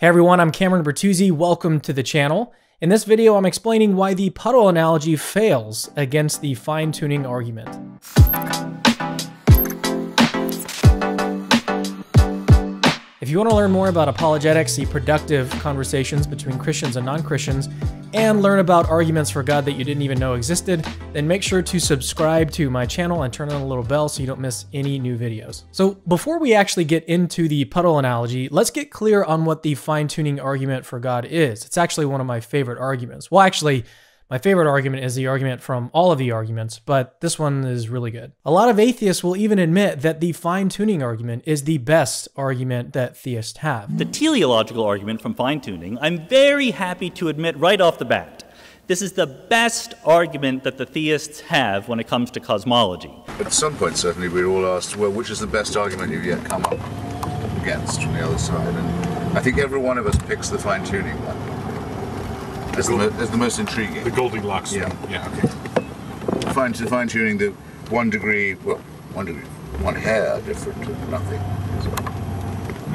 Hey everyone, I'm Cameron Bertuzzi. Welcome to the channel. In this video, I'm explaining why the puddle analogy fails against the fine-tuning argument. If you want to learn more about apologetics, the productive conversations between Christians and non Christians, and learn about arguments for God that you didn't even know existed, then make sure to subscribe to my channel and turn on the little bell so you don't miss any new videos. So before we actually get into the puddle analogy, let's get clear on what the fine-tuning argument for God is. It's actually one of my favorite arguments. Well, actually, my favorite argument is the argument from all of the arguments, but this one is really good. A lot of atheists will even admit that the fine tuning argument is the best argument that theists have. The teleological argument from fine tuning, I'm very happy to admit right off the bat. This is the best argument that the theists have when it comes to cosmology. At some point, certainly, we were all asked, well, which is the best argument you've yet come up against from the other side? And I think every one of us picks the fine tuning one as the, as the, most intriguing. The Goldilocks. Yeah. Yeah. Okay. Fine, to fine tuning the one degree, well, one degree, one hair different to nothing.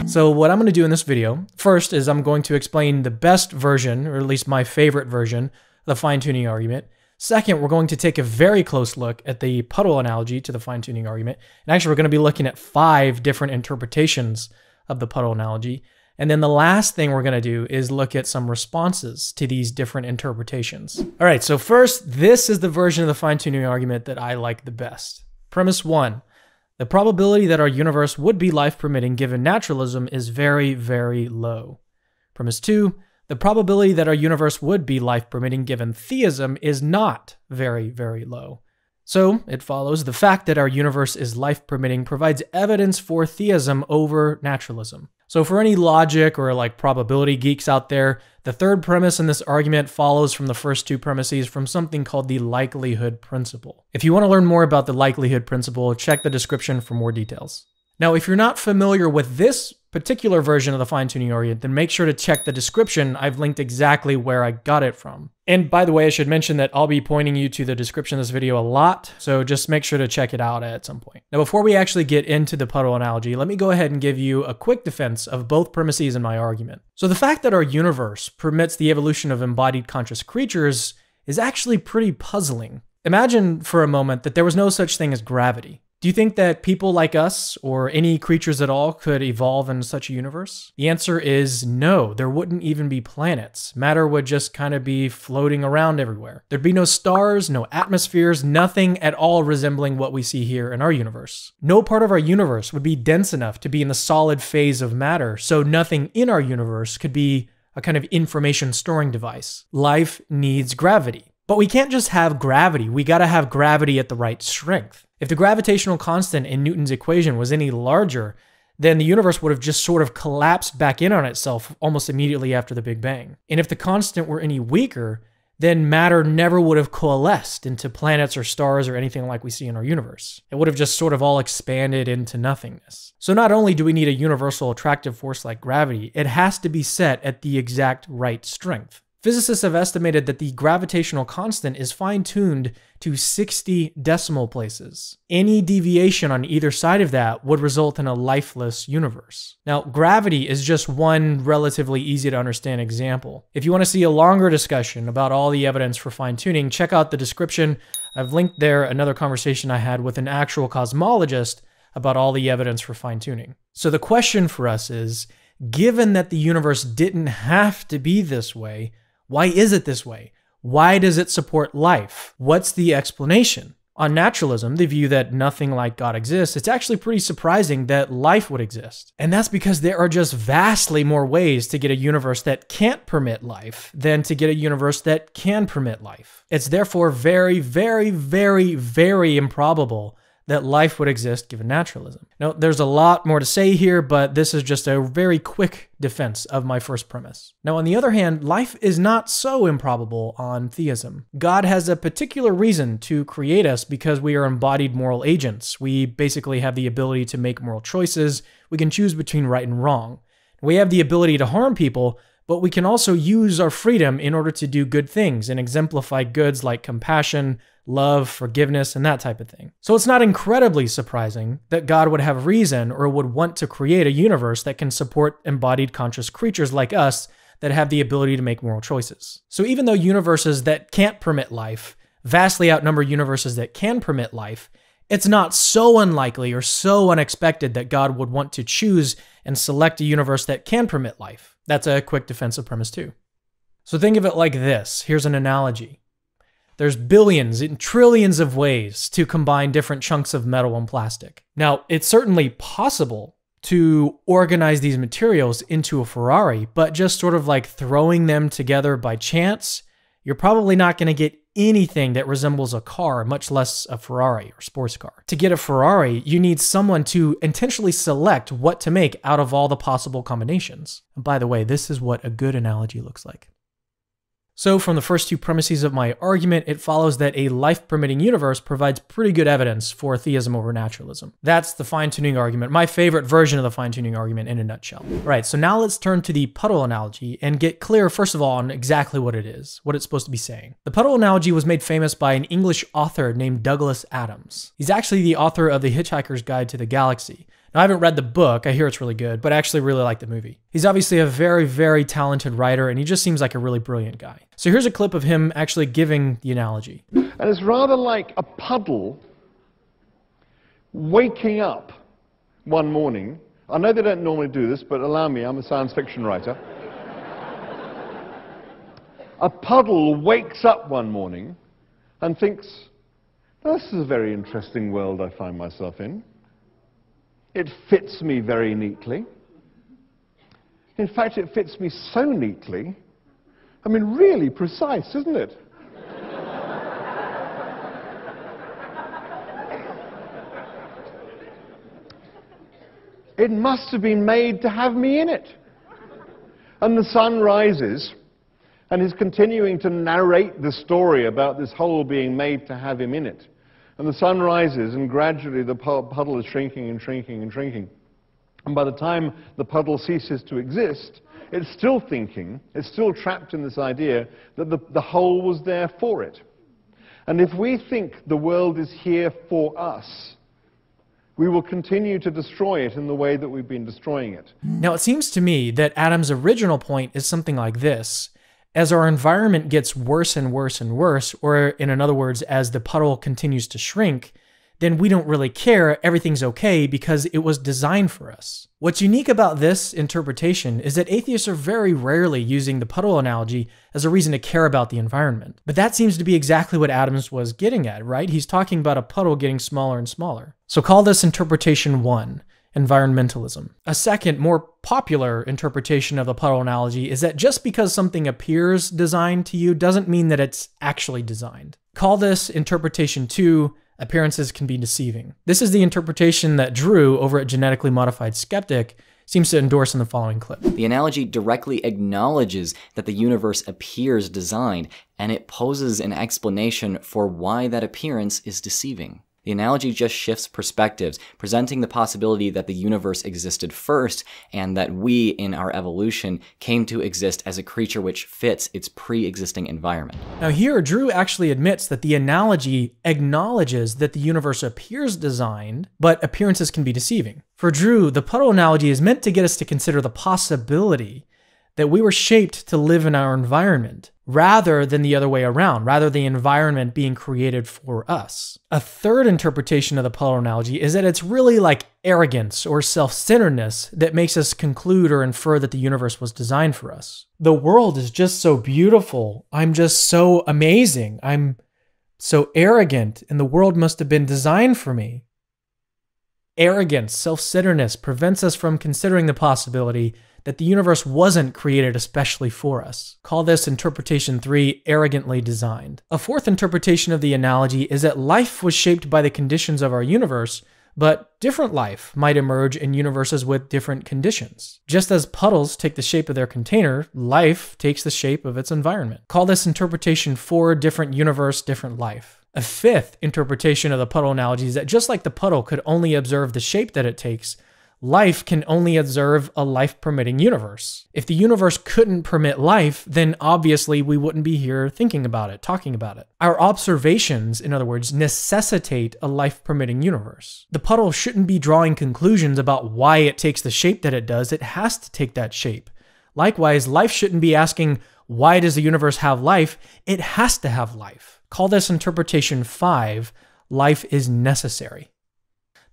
So what I'm going to do in this video, first is I'm going to explain the best version, or at least my favorite version, the fine-tuning argument. Second, we're going to take a very close look at the puddle analogy to the fine-tuning argument. And actually, we're going to be looking at five different interpretations of the puddle analogy. And then the last thing we're going to do is look at some responses to these different interpretations. All right, so first, this is the version of the fine tuning argument that I like the best. Premise one the probability that our universe would be life permitting given naturalism is very, very low. Premise two the probability that our universe would be life permitting given theism is not very, very low. So, it follows the fact that our universe is life permitting provides evidence for theism over naturalism. So, for any logic or like probability geeks out there, the third premise in this argument follows from the first two premises from something called the likelihood principle. If you want to learn more about the likelihood principle, check the description for more details. Now, if you're not familiar with this particular version of the fine tuning orient, then make sure to check the description. I've linked exactly where I got it from. And by the way, I should mention that I'll be pointing you to the description of this video a lot, so just make sure to check it out at some point. Now, before we actually get into the puddle analogy, let me go ahead and give you a quick defense of both premises in my argument. So the fact that our universe permits the evolution of embodied conscious creatures is actually pretty puzzling. Imagine for a moment that there was no such thing as gravity. Do you think that people like us, or any creatures at all, could evolve in such a universe? The answer is no, there wouldn't even be planets. Matter would just kind of be floating around everywhere. There'd be no stars, no atmospheres, nothing at all resembling what we see here in our universe. No part of our universe would be dense enough to be in the solid phase of matter, so nothing in our universe could be a kind of information storing device. Life needs gravity. But we can't just have gravity, we gotta have gravity at the right strength. If the gravitational constant in Newton's equation was any larger, then the universe would have just sort of collapsed back in on itself almost immediately after the Big Bang. And if the constant were any weaker, then matter never would have coalesced into planets or stars or anything like we see in our universe. It would have just sort of all expanded into nothingness. So, not only do we need a universal attractive force like gravity, it has to be set at the exact right strength. Physicists have estimated that the gravitational constant is fine tuned to 60 decimal places. Any deviation on either side of that would result in a lifeless universe. Now, gravity is just one relatively easy to understand example. If you want to see a longer discussion about all the evidence for fine tuning, check out the description. I've linked there another conversation I had with an actual cosmologist about all the evidence for fine tuning. So the question for us is given that the universe didn't have to be this way, why is it this way? Why does it support life? What's the explanation? On naturalism, the view that nothing like God exists, it's actually pretty surprising that life would exist. And that's because there are just vastly more ways to get a universe that can't permit life than to get a universe that can permit life. It's therefore very, very, very, very improbable that life would exist given naturalism. Now, there's a lot more to say here, but this is just a very quick defense of my first premise. Now, on the other hand, life is not so improbable on theism. God has a particular reason to create us because we are embodied moral agents. We basically have the ability to make moral choices, we can choose between right and wrong. We have the ability to harm people, but we can also use our freedom in order to do good things and exemplify goods like compassion, love, forgiveness, and that type of thing. So it's not incredibly surprising that God would have reason or would want to create a universe that can support embodied conscious creatures like us that have the ability to make moral choices. So even though universes that can't permit life vastly outnumber universes that can permit life, it's not so unlikely or so unexpected that God would want to choose and select a universe that can permit life. That's a quick defensive premise, too. So think of it like this here's an analogy. There's billions and trillions of ways to combine different chunks of metal and plastic. Now, it's certainly possible to organize these materials into a Ferrari, but just sort of like throwing them together by chance, you're probably not going to get anything that resembles a car, much less a Ferrari or sports car. To get a Ferrari, you need someone to intentionally select what to make out of all the possible combinations. And by the way, this is what a good analogy looks like. So from the first two premises of my argument, it follows that a life-permitting universe provides pretty good evidence for theism over naturalism. That's the fine-tuning argument, my favorite version of the fine-tuning argument in a nutshell. All right, so now let's turn to the puddle analogy and get clear, first of all, on exactly what it is, what it's supposed to be saying. The puddle analogy was made famous by an English author named Douglas Adams. He's actually the author of The Hitchhiker's Guide to the Galaxy, now, I haven't read the book, I hear it's really good, but I actually really like the movie. He's obviously a very, very talented writer, and he just seems like a really brilliant guy. So here's a clip of him actually giving the analogy. And it's rather like a puddle waking up one morning. I know they don't normally do this, but allow me, I'm a science fiction writer. a puddle wakes up one morning and thinks, this is a very interesting world I find myself in. It fits me very neatly. In fact, it fits me so neatly. I mean, really precise, isn't it? it must have been made to have me in it. And the sun rises and is continuing to narrate the story about this hole being made to have him in it. And the sun rises, and gradually the puddle is shrinking and shrinking and shrinking. And by the time the puddle ceases to exist, it's still thinking, it's still trapped in this idea that the, the whole was there for it. And if we think the world is here for us, we will continue to destroy it in the way that we've been destroying it. Now, it seems to me that Adam's original point is something like this as our environment gets worse and worse and worse, or in other words, as the puddle continues to shrink, then we don't really care, everything's okay because it was designed for us. What's unique about this interpretation is that atheists are very rarely using the puddle analogy as a reason to care about the environment. But that seems to be exactly what Adams was getting at, right? He's talking about a puddle getting smaller and smaller. So call this interpretation 1 environmentalism. A second, more popular interpretation of the puddle analogy is that just because something appears designed to you doesn't mean that it's actually designed. Call this interpretation two, appearances can be deceiving. This is the interpretation that Drew over at Genetically Modified Skeptic seems to endorse in the following clip. The analogy directly acknowledges that the universe appears designed, and it poses an explanation for why that appearance is deceiving. The analogy just shifts perspectives, presenting the possibility that the universe existed first and that we, in our evolution, came to exist as a creature which fits its pre existing environment. Now, here, Drew actually admits that the analogy acknowledges that the universe appears designed, but appearances can be deceiving. For Drew, the puddle analogy is meant to get us to consider the possibility that we were shaped to live in our environment rather than the other way around, rather the environment being created for us. A third interpretation of the polar analogy is that it's really like arrogance or self centeredness that makes us conclude or infer that the universe was designed for us. The world is just so beautiful. I'm just so amazing. I'm so arrogant, and the world must have been designed for me. Arrogance, self centeredness prevents us from considering the possibility that the universe wasn't created especially for us. Call this interpretation 3 arrogantly designed. A fourth interpretation of the analogy is that life was shaped by the conditions of our universe, but different life might emerge in universes with different conditions. Just as puddles take the shape of their container, life takes the shape of its environment. Call this interpretation 4 different universe, different life. A fifth interpretation of the puddle analogy is that just like the puddle could only observe the shape that it takes, life can only observe a life permitting universe. If the universe couldn't permit life, then obviously we wouldn't be here thinking about it, talking about it. Our observations, in other words, necessitate a life permitting universe. The puddle shouldn't be drawing conclusions about why it takes the shape that it does, it has to take that shape. Likewise, life shouldn't be asking, why does the universe have life? It has to have life. Call this interpretation 5 life is necessary.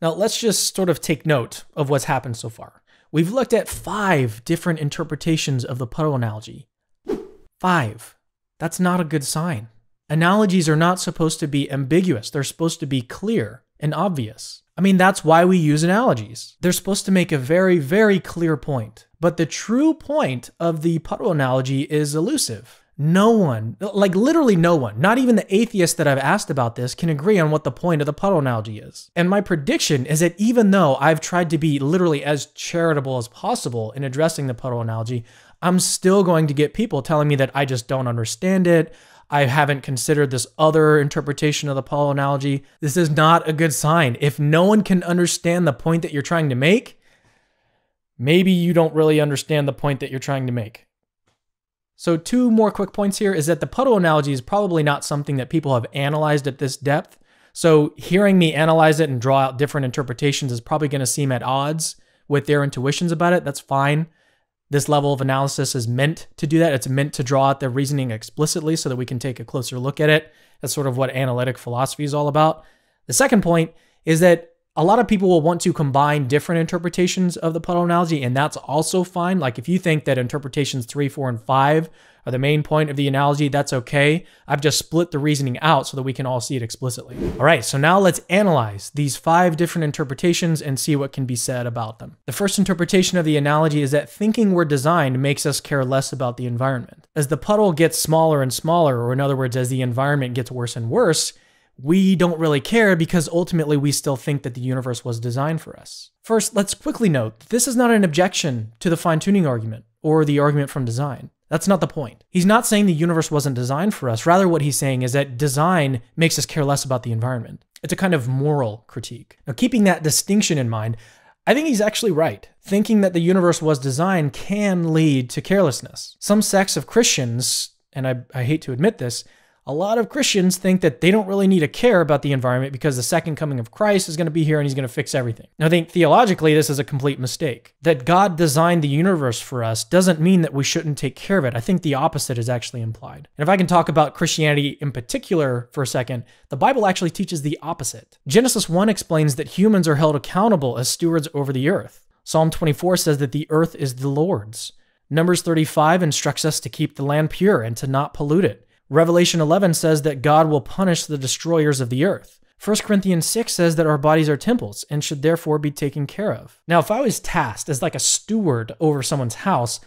Now, let's just sort of take note of what's happened so far. We've looked at five different interpretations of the puddle analogy. Five. That's not a good sign. Analogies are not supposed to be ambiguous, they're supposed to be clear and obvious. I mean, that's why we use analogies. They're supposed to make a very, very clear point. But the true point of the puddle analogy is elusive. No one, like literally no one, not even the atheists that I've asked about this, can agree on what the point of the puddle analogy is. And my prediction is that even though I've tried to be literally as charitable as possible in addressing the puddle analogy, I'm still going to get people telling me that I just don't understand it. I haven't considered this other interpretation of the puddle analogy. This is not a good sign. If no one can understand the point that you're trying to make, maybe you don't really understand the point that you're trying to make. So two more quick points here is that the puddle analogy is probably not something that people have analyzed at this depth. So hearing me analyze it and draw out different interpretations is probably going to seem at odds with their intuitions about it. That's fine. This level of analysis is meant to do that. It's meant to draw out the reasoning explicitly so that we can take a closer look at it. That's sort of what analytic philosophy is all about. The second point is that a lot of people will want to combine different interpretations of the puddle analogy, and that's also fine. Like if you think that interpretations three, four, and five are the main point of the analogy, that's okay. I've just split the reasoning out so that we can all see it explicitly. All right, so now let's analyze these five different interpretations and see what can be said about them. The first interpretation of the analogy is that thinking we're designed makes us care less about the environment. As the puddle gets smaller and smaller, or in other words, as the environment gets worse and worse, we don't really care because ultimately we still think that the universe was designed for us. First, let's quickly note that this is not an objection to the fine tuning argument or the argument from design. That's not the point. He's not saying the universe wasn't designed for us. Rather, what he's saying is that design makes us care less about the environment. It's a kind of moral critique. Now, keeping that distinction in mind, I think he's actually right. Thinking that the universe was designed can lead to carelessness. Some sects of Christians, and I, I hate to admit this, a lot of Christians think that they don't really need to care about the environment because the second coming of Christ is going to be here and he's going to fix everything. Now, I think theologically, this is a complete mistake. That God designed the universe for us doesn't mean that we shouldn't take care of it. I think the opposite is actually implied. And if I can talk about Christianity in particular for a second, the Bible actually teaches the opposite. Genesis 1 explains that humans are held accountable as stewards over the earth. Psalm 24 says that the earth is the Lord's. Numbers 35 instructs us to keep the land pure and to not pollute it. Revelation 11 says that God will punish the destroyers of the earth. 1 Corinthians 6 says that our bodies are temples and should therefore be taken care of. Now, if I was tasked as like a steward over someone's house,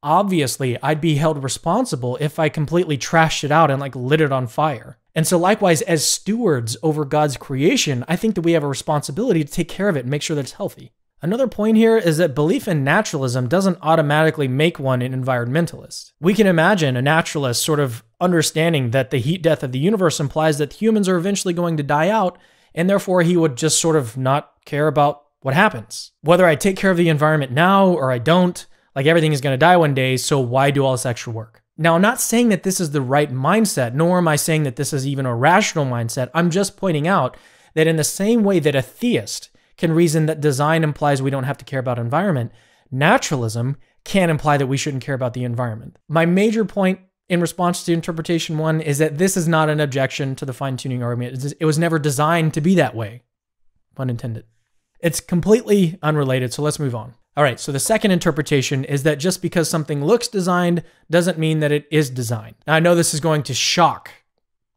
obviously I'd be held responsible if I completely trashed it out and like lit it on fire. And so, likewise, as stewards over God's creation, I think that we have a responsibility to take care of it and make sure that it's healthy. Another point here is that belief in naturalism doesn't automatically make one an environmentalist. We can imagine a naturalist sort of understanding that the heat death of the universe implies that humans are eventually going to die out, and therefore he would just sort of not care about what happens. Whether I take care of the environment now or I don't, like everything is going to die one day, so why do all this extra work? Now, I'm not saying that this is the right mindset, nor am I saying that this is even a rational mindset. I'm just pointing out that in the same way that a theist can reason that design implies we don't have to care about environment, naturalism can imply that we shouldn't care about the environment. My major point in response to interpretation one is that this is not an objection to the fine tuning argument. It was never designed to be that way, pun intended. It's completely unrelated, so let's move on. All right, so the second interpretation is that just because something looks designed doesn't mean that it is designed. Now, I know this is going to shock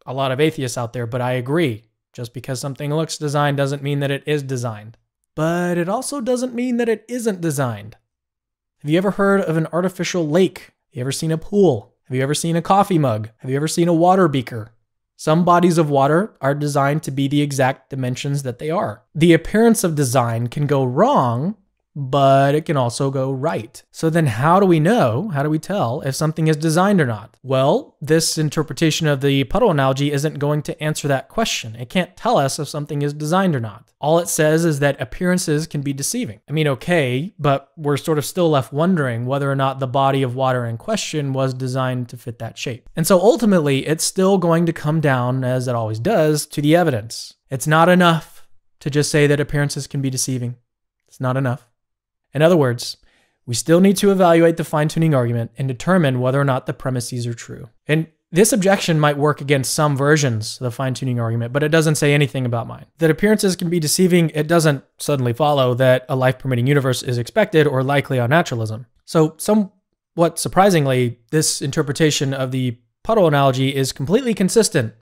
a lot of atheists out there, but I agree. Just because something looks designed doesn't mean that it is designed. But it also doesn't mean that it isn't designed. Have you ever heard of an artificial lake? Have you ever seen a pool? Have you ever seen a coffee mug? Have you ever seen a water beaker? Some bodies of water are designed to be the exact dimensions that they are. The appearance of design can go wrong but it can also go right. So then how do we know, how do we tell if something is designed or not? Well, this interpretation of the puddle analogy isn't going to answer that question. It can't tell us if something is designed or not. All it says is that appearances can be deceiving. I mean, okay, but we're sort of still left wondering whether or not the body of water in question was designed to fit that shape. And so ultimately, it's still going to come down, as it always does, to the evidence. It's not enough to just say that appearances can be deceiving. It's not enough. In other words, we still need to evaluate the fine tuning argument and determine whether or not the premises are true. And this objection might work against some versions of the fine tuning argument, but it doesn't say anything about mine. That appearances can be deceiving, it doesn't suddenly follow that a life permitting universe is expected or likely on naturalism. So, somewhat surprisingly, this interpretation of the puddle analogy is completely consistent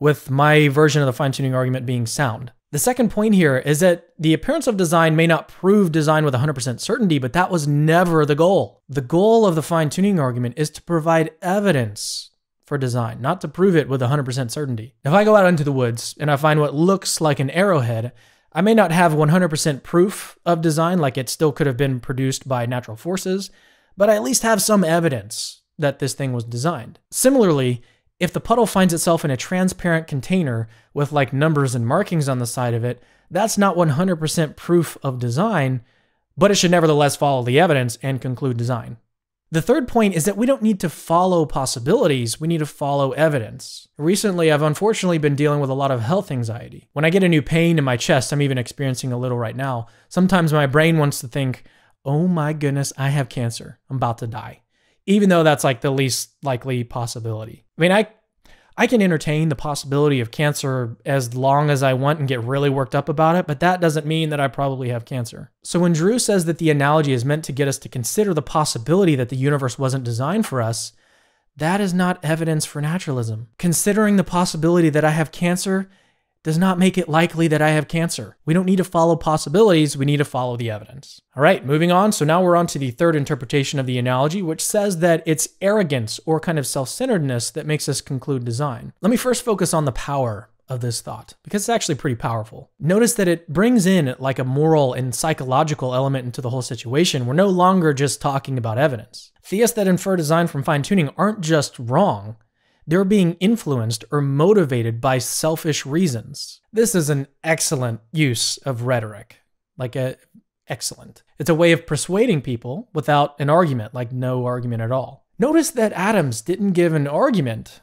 with my version of the fine tuning argument being sound. The second point here is that the appearance of design may not prove design with 100% certainty, but that was never the goal. The goal of the fine tuning argument is to provide evidence for design, not to prove it with 100% certainty. If I go out into the woods and I find what looks like an arrowhead, I may not have 100% proof of design, like it still could have been produced by natural forces, but I at least have some evidence that this thing was designed. Similarly, if the puddle finds itself in a transparent container with like numbers and markings on the side of it, that's not 100% proof of design, but it should nevertheless follow the evidence and conclude design. The third point is that we don't need to follow possibilities, we need to follow evidence. Recently, I've unfortunately been dealing with a lot of health anxiety. When I get a new pain in my chest, I'm even experiencing a little right now, sometimes my brain wants to think, oh my goodness, I have cancer, I'm about to die even though that's like the least likely possibility. I mean, I I can entertain the possibility of cancer as long as I want and get really worked up about it, but that doesn't mean that I probably have cancer. So when Drew says that the analogy is meant to get us to consider the possibility that the universe wasn't designed for us, that is not evidence for naturalism. Considering the possibility that I have cancer does not make it likely that I have cancer. We don't need to follow possibilities, we need to follow the evidence. All right, moving on. So now we're on to the third interpretation of the analogy, which says that it's arrogance or kind of self centeredness that makes us conclude design. Let me first focus on the power of this thought because it's actually pretty powerful. Notice that it brings in like a moral and psychological element into the whole situation. We're no longer just talking about evidence. Theists that infer design from fine tuning aren't just wrong, they're being influenced or motivated by selfish reasons. This is an excellent use of rhetoric. Like a excellent. It's a way of persuading people without an argument, like no argument at all. Notice that Adams didn't give an argument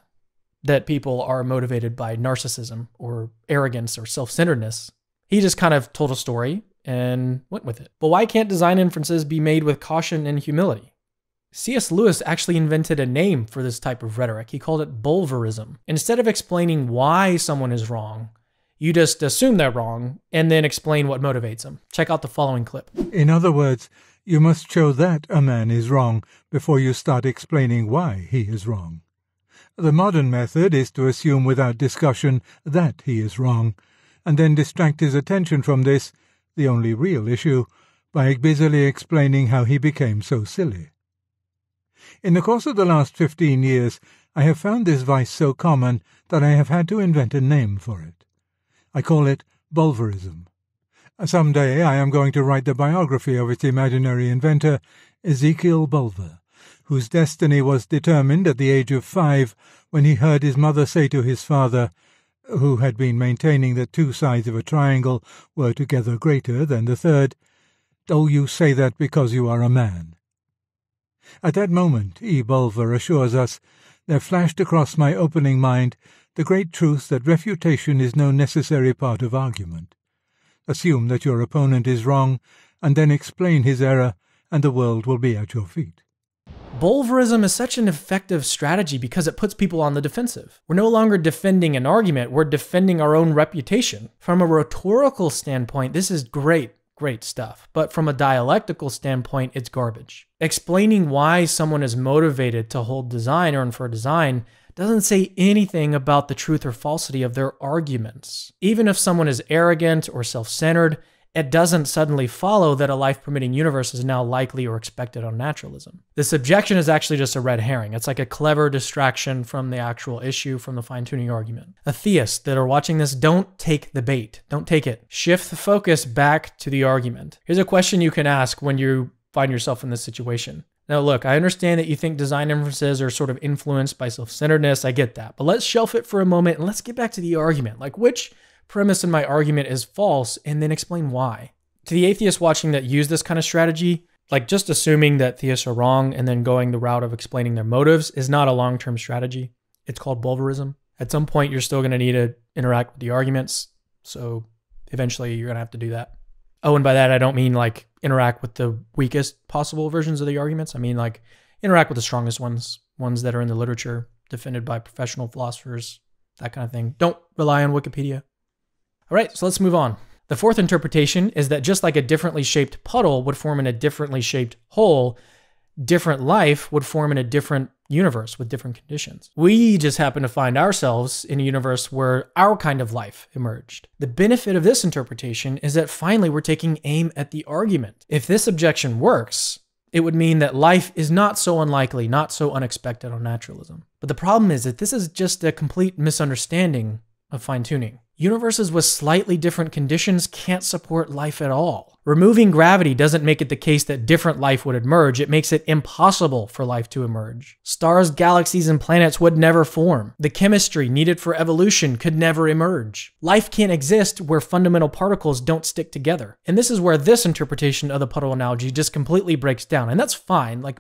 that people are motivated by narcissism or arrogance or self-centeredness. He just kind of told a story and went with it. But why can't design inferences be made with caution and humility? C.S. Lewis actually invented a name for this type of rhetoric. He called it bulverism. Instead of explaining why someone is wrong, you just assume they're wrong and then explain what motivates them. Check out the following clip. In other words, you must show that a man is wrong before you start explaining why he is wrong. The modern method is to assume without discussion that he is wrong, and then distract his attention from this, the only real issue, by busily explaining how he became so silly. In the course of the last fifteen years, I have found this vice so common that I have had to invent a name for it. I call it Bulverism. Some day I am going to write the biography of its imaginary inventor, Ezekiel Bulver, whose destiny was determined at the age of five when he heard his mother say to his father, who had been maintaining that two sides of a triangle were together greater than the third, Oh, you say that because you are a man. At that moment, E. Bulver assures us, there flashed across my opening mind the great truth that refutation is no necessary part of argument. Assume that your opponent is wrong, and then explain his error, and the world will be at your feet. Bulverism is such an effective strategy because it puts people on the defensive. We're no longer defending an argument, we're defending our own reputation. From a rhetorical standpoint, this is great great stuff. But from a dialectical standpoint, it's garbage. Explaining why someone is motivated to hold design or infer design doesn't say anything about the truth or falsity of their arguments. Even if someone is arrogant or self centered, it doesn't suddenly follow that a life permitting universe is now likely or expected on naturalism. This objection is actually just a red herring. It's like a clever distraction from the actual issue, from the fine tuning argument. A theist that are watching this, don't take the bait. Don't take it. Shift the focus back to the argument. Here's a question you can ask when you find yourself in this situation. Now, look, I understand that you think design inferences are sort of influenced by self centeredness. I get that. But let's shelf it for a moment and let's get back to the argument. Like, which premise in my argument is false and then explain why. To the atheists watching that use this kind of strategy, like just assuming that theists are wrong and then going the route of explaining their motives is not a long term strategy. It's called bulverism. At some point, you're still going to need to interact with the arguments. So eventually, you're going to have to do that. Oh, and by that, I don't mean like interact with the weakest possible versions of the arguments. I mean like interact with the strongest ones, ones that are in the literature, defended by professional philosophers, that kind of thing. Don't rely on Wikipedia. All right, so let's move on. The fourth interpretation is that just like a differently shaped puddle would form in a differently shaped hole, different life would form in a different universe with different conditions. We just happen to find ourselves in a universe where our kind of life emerged. The benefit of this interpretation is that finally we're taking aim at the argument. If this objection works, it would mean that life is not so unlikely, not so unexpected on naturalism. But the problem is that this is just a complete misunderstanding of fine tuning. Universes with slightly different conditions can't support life at all. Removing gravity doesn't make it the case that different life would emerge, it makes it impossible for life to emerge. Stars, galaxies, and planets would never form. The chemistry needed for evolution could never emerge. Life can't exist where fundamental particles don't stick together. And this is where this interpretation of the puddle analogy just completely breaks down, and that's fine, like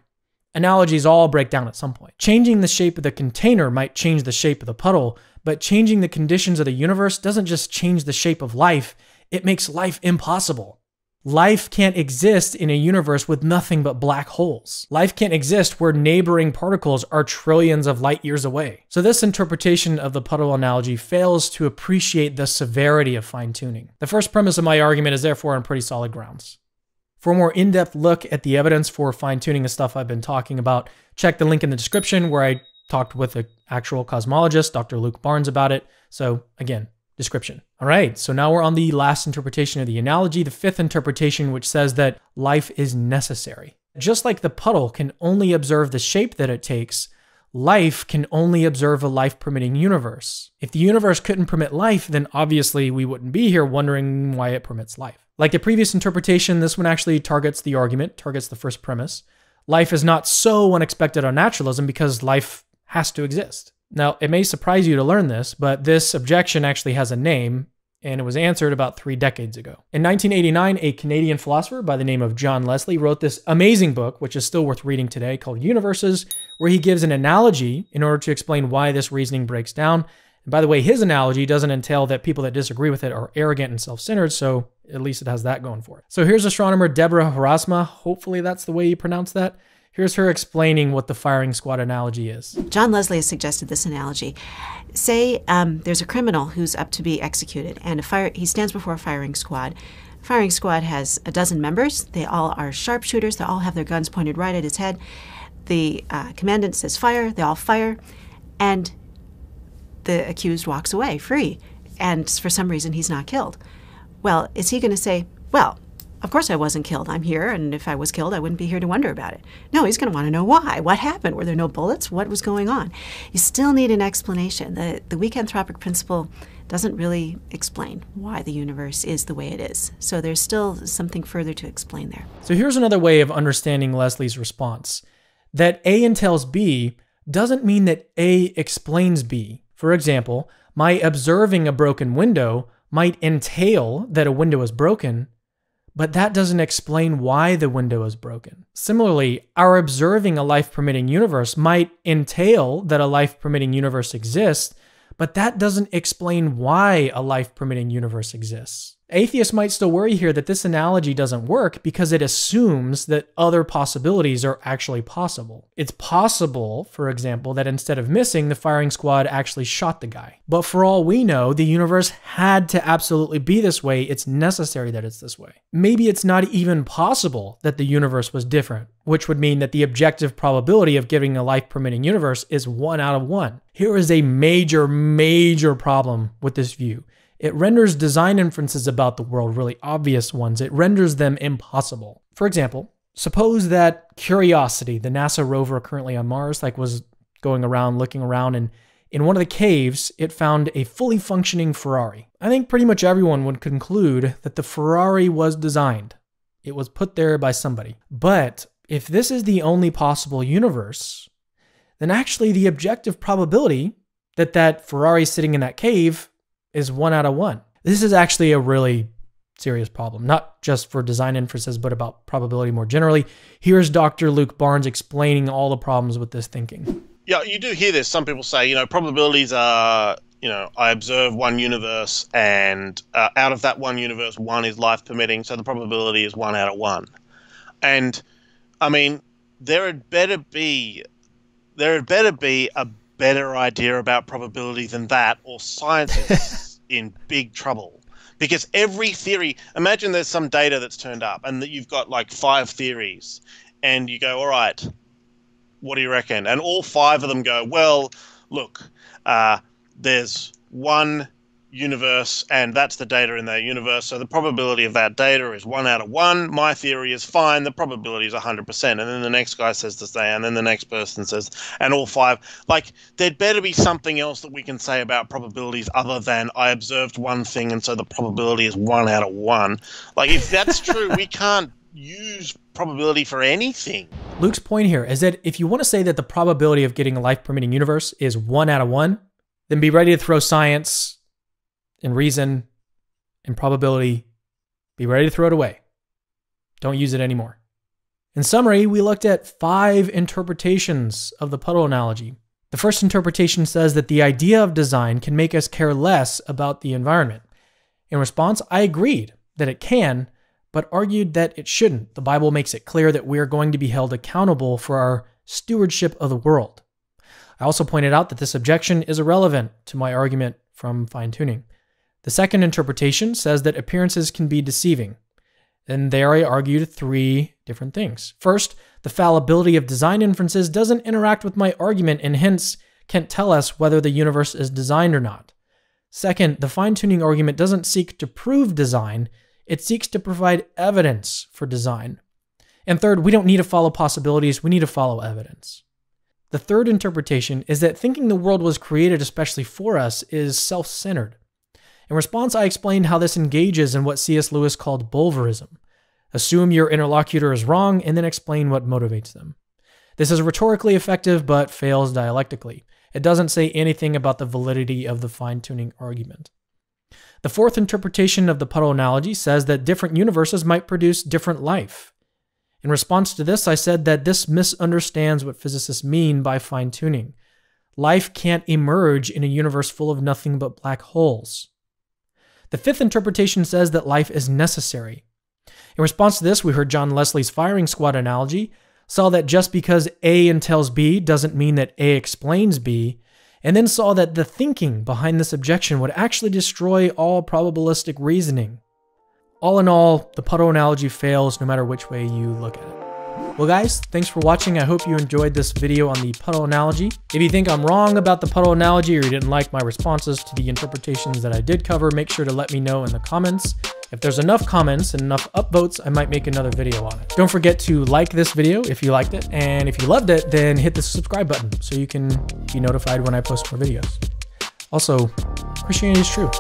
analogies all break down at some point. Changing the shape of the container might change the shape of the puddle, but changing the conditions of the universe doesn't just change the shape of life, it makes life impossible. Life can't exist in a universe with nothing but black holes. Life can't exist where neighboring particles are trillions of light years away. So, this interpretation of the puddle analogy fails to appreciate the severity of fine tuning. The first premise of my argument is therefore on pretty solid grounds. For a more in depth look at the evidence for fine tuning the stuff I've been talking about, check the link in the description where I talked with an actual cosmologist, Dr. Luke Barnes, about it. So, again, description. All right, so now we're on the last interpretation of the analogy, the fifth interpretation, which says that life is necessary. Just like the puddle can only observe the shape that it takes, life can only observe a life permitting universe. If the universe couldn't permit life, then obviously we wouldn't be here wondering why it permits life. Like the previous interpretation, this one actually targets the argument, targets the first premise. Life is not so unexpected on naturalism because life has to exist. Now, it may surprise you to learn this, but this objection actually has a name, and it was answered about three decades ago. In 1989, a Canadian philosopher by the name of John Leslie wrote this amazing book, which is still worth reading today, called Universes, where he gives an analogy in order to explain why this reasoning breaks down. And by the way, his analogy doesn't entail that people that disagree with it are arrogant and self centered, so at least it has that going for it. So here's astronomer Deborah Harasma. Hopefully, that's the way you pronounce that Here's her explaining what the firing squad analogy is. John Leslie has suggested this analogy. Say um, there's a criminal who's up to be executed, and a fire, he stands before a firing squad. Firing squad has a dozen members. They all are sharpshooters. They all have their guns pointed right at his head. The uh, commandant says fire. They all fire, and the accused walks away free. And for some reason, he's not killed. Well, is he going to say, well, of course I wasn't killed. I'm here, and if I was killed, I wouldn't be here to wonder about it. No, he's going to want to know why. What happened? Were there no bullets? What was going on? You still need an explanation. The, the weak anthropic principle doesn't really explain why the universe is the way it is. So there's still something further to explain there. So here's another way of understanding Leslie's response that A entails B doesn't mean that A explains B. For example, my observing a broken window might entail that a window is broken, but that doesn't explain why the window is broken. Similarly, our observing a life permitting universe might entail that a life permitting universe exists, but that doesn't explain why a life permitting universe exists. Atheists might still worry here that this analogy doesn't work because it assumes that other possibilities are actually possible. It's possible, for example, that instead of missing, the firing squad actually shot the guy. But for all we know, the universe had to absolutely be this way. It's necessary that it's this way. Maybe it's not even possible that the universe was different, which would mean that the objective probability of giving a life permitting universe is one out of one. Here is a major, major problem with this view. It renders design inferences about the world really obvious ones. It renders them impossible. For example, suppose that Curiosity, the NASA rover currently on Mars, like was going around looking around and in one of the caves, it found a fully functioning Ferrari. I think pretty much everyone would conclude that the Ferrari was designed. It was put there by somebody. But if this is the only possible universe, then actually the objective probability that that Ferrari sitting in that cave is one out of one. This is actually a really serious problem, not just for design inferences, but about probability more generally. Here's Dr. Luke Barnes explaining all the problems with this thinking. Yeah, you do hear this. Some people say, you know, probabilities are, you know, I observe one universe, and uh, out of that one universe, one is life permitting, so the probability is one out of one. And, I mean, there had better be, there had better be a better idea about probability than that, or science is in big trouble. Because every theory, imagine there's some data that's turned up and that you've got like five theories, and you go, all right, what do you reckon? And all five of them go, well, look, uh, there's one universe, and that's the data in their universe. So the probability of that data is one out of one. My theory is fine. The probability is 100%. And then the next guy says the same, and then the next person says, and all five. Like, there'd better be something else that we can say about probabilities other than I observed one thing, and so the probability is one out of one. Like, if that's true, we can't use probability for anything. Luke's point here is that if you want to say that the probability of getting a life permitting universe is one out of one, then be ready to throw science, in reason, in probability, be ready to throw it away. Don't use it anymore. In summary, we looked at five interpretations of the puddle analogy. The first interpretation says that the idea of design can make us care less about the environment. In response, I agreed that it can, but argued that it shouldn't. The Bible makes it clear that we are going to be held accountable for our stewardship of the world. I also pointed out that this objection is irrelevant to my argument from fine tuning. The second interpretation says that appearances can be deceiving. And there I argued three different things. First, the fallibility of design inferences doesn't interact with my argument and hence can't tell us whether the universe is designed or not. Second, the fine tuning argument doesn't seek to prove design, it seeks to provide evidence for design. And third, we don't need to follow possibilities, we need to follow evidence. The third interpretation is that thinking the world was created especially for us is self centered. In response, I explained how this engages in what C.S. Lewis called bulverism assume your interlocutor is wrong, and then explain what motivates them. This is rhetorically effective, but fails dialectically. It doesn't say anything about the validity of the fine tuning argument. The fourth interpretation of the puddle analogy says that different universes might produce different life. In response to this, I said that this misunderstands what physicists mean by fine tuning. Life can't emerge in a universe full of nothing but black holes. The fifth interpretation says that life is necessary. In response to this, we heard John Leslie's firing squad analogy, saw that just because A entails B doesn't mean that A explains B, and then saw that the thinking behind this objection would actually destroy all probabilistic reasoning. All in all, the puddle analogy fails no matter which way you look at it. Well guys, thanks for watching. I hope you enjoyed this video on the puddle analogy. If you think I'm wrong about the puddle analogy or you didn't like my responses to the interpretations that I did cover, make sure to let me know in the comments. If there's enough comments and enough upvotes, I might make another video on it. Don't forget to like this video if you liked it, and if you loved it, then hit the subscribe button so you can be notified when I post more videos. Also, Christianity is true.